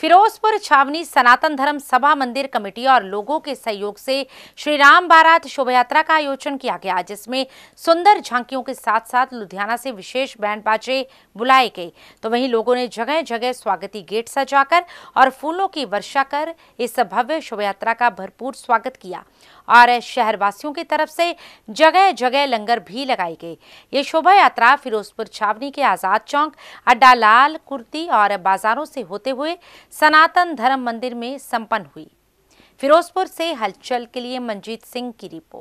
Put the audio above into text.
फिरोजपुर छावनी सनातन धर्म सभा मंदिर कमेटी और लोगों के सहयोग से श्री राम बारात शोभा यात्रा का आयोजन किया गया जिसमें सुंदर झांकियों के साथ साथ लुधियाना से विशेष बैंड बाजे बुलाए गए तो वहीं लोगों ने जगह जगह स्वागती गेट सजाकर और फूलों की वर्षा कर इस भव्य शोभा यात्रा का भरपूर स्वागत किया और शहरवासियों की तरफ से जगह जगह लंगर भी लगाए गए ये शोभा यात्रा फिरोजपुर छावनी के आज़ाद चौक अड्डा लाल कुर्ती और बाजारों से होते हुए सनातन धर्म मंदिर में संपन्न हुई फिरोजपुर से हलचल के लिए मंजीत सिंह की रिपोर्ट